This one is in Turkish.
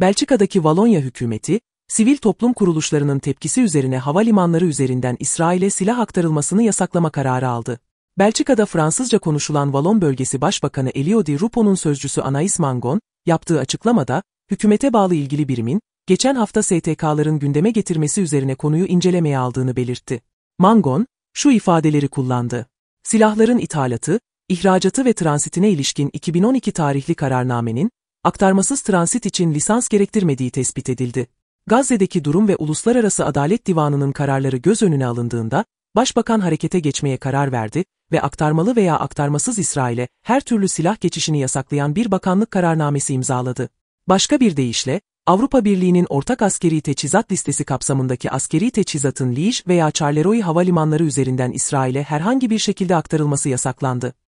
Belçika'daki Valonya hükümeti, sivil toplum kuruluşlarının tepkisi üzerine havalimanları üzerinden İsrail'e silah aktarılmasını yasaklama kararı aldı. Belçika'da Fransızca konuşulan Valon bölgesi başbakanı Eliodi Rupo'nun sözcüsü Anais Mangon, yaptığı açıklamada, hükümete bağlı ilgili birimin, geçen hafta STK'ların gündeme getirmesi üzerine konuyu incelemeye aldığını belirtti. Mangon, şu ifadeleri kullandı. Silahların ithalatı, ihracatı ve transitine ilişkin 2012 tarihli kararnamenin, aktarmasız transit için lisans gerektirmediği tespit edildi. Gazze'deki durum ve Uluslararası Adalet Divanı'nın kararları göz önüne alındığında, Başbakan harekete geçmeye karar verdi ve aktarmalı veya aktarmasız İsrail'e her türlü silah geçişini yasaklayan bir bakanlık kararnamesi imzaladı. Başka bir deyişle, Avrupa Birliği'nin ortak askeri teçhizat listesi kapsamındaki askeri teçhizatın Liege veya Charleroi havalimanları üzerinden İsrail'e herhangi bir şekilde aktarılması yasaklandı.